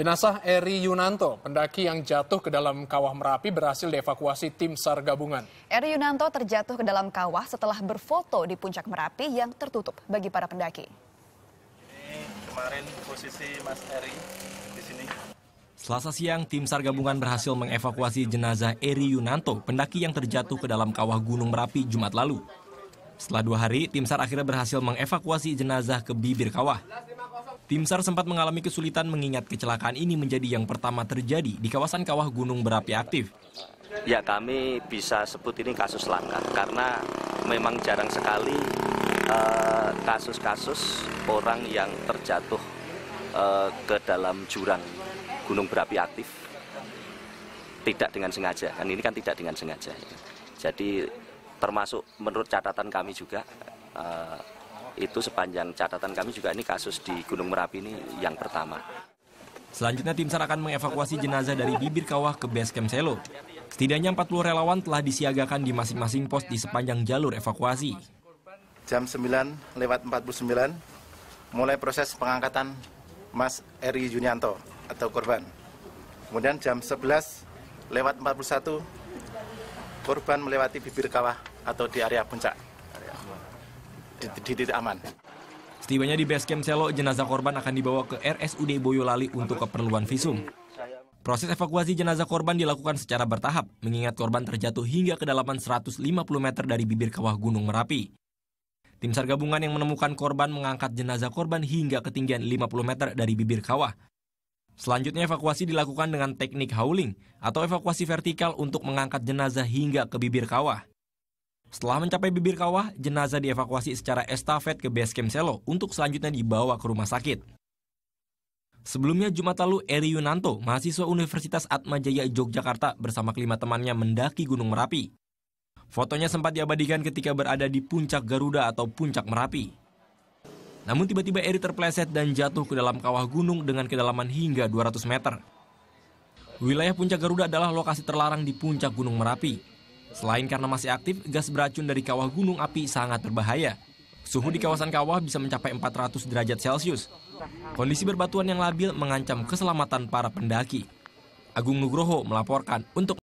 Jenazah Eri Yunanto, pendaki yang jatuh ke dalam kawah Merapi berhasil dievakuasi tim SAR gabungan. Eri Yunanto terjatuh ke dalam kawah setelah berfoto di puncak Merapi yang tertutup bagi para pendaki. Ini kemarin posisi Mas Eri di sini. Selasa siang, tim SAR gabungan berhasil mengevakuasi jenazah Eri Yunanto, pendaki yang terjatuh ke dalam kawah Gunung Merapi Jumat lalu. Setelah dua hari, tim SAR akhirnya berhasil mengevakuasi jenazah ke bibir kawah. Tim SAR sempat mengalami kesulitan mengingat kecelakaan ini menjadi yang pertama terjadi di kawasan kawah gunung berapi aktif. Ya kami bisa sebut ini kasus langka karena memang jarang sekali eh, kasus-kasus eh, orang yang terjatuh eh, ke dalam jurang gunung berapi aktif tidak dengan sengaja kan ini kan tidak dengan sengaja jadi termasuk menurut catatan kami juga eh, itu sepanjang catatan kami juga ini kasus di Gunung Merapi ini yang pertama. Selanjutnya tim SAR akan mengevakuasi jenazah dari bibir kawah ke base camp Selo. Setidaknya 40 relawan telah disiagakan di masing-masing pos di sepanjang jalur evakuasi. Jam 9 lewat 49 mulai proses pengangkatan Mas Eri Junianto atau korban. Kemudian jam 11 lewat 41 korban melewati bibir kawah atau di area puncak di, di titik aman. Setibanya di base camp Selo, jenazah korban akan dibawa ke RSUD Boyolali untuk keperluan visum. Proses evakuasi jenazah korban dilakukan secara bertahap, mengingat korban terjatuh hingga kedalaman 150 meter dari bibir kawah Gunung Merapi. Tim SAR gabungan yang menemukan korban mengangkat jenazah korban hingga ketinggian 50 meter dari bibir kawah. Selanjutnya evakuasi dilakukan dengan teknik hauling atau evakuasi vertikal untuk mengangkat jenazah hingga ke bibir kawah. Setelah mencapai bibir kawah, jenazah dievakuasi secara estafet ke base camp Selo untuk selanjutnya dibawa ke rumah sakit. Sebelumnya Jumat lalu, Eri Yunanto, mahasiswa Universitas Atmajaya Yogyakarta bersama kelima temannya mendaki Gunung Merapi. Fotonya sempat diabadikan ketika berada di puncak Garuda atau puncak Merapi. Namun tiba-tiba Eri terpleset dan jatuh ke dalam kawah gunung dengan kedalaman hingga 200 meter. Wilayah puncak Garuda adalah lokasi terlarang di puncak Gunung Merapi, Selain karena masih aktif, gas beracun dari kawah gunung api sangat berbahaya. Suhu di kawasan kawah bisa mencapai 400 derajat Celcius. Kondisi berbatuan yang labil mengancam keselamatan para pendaki. Agung Nugroho melaporkan untuk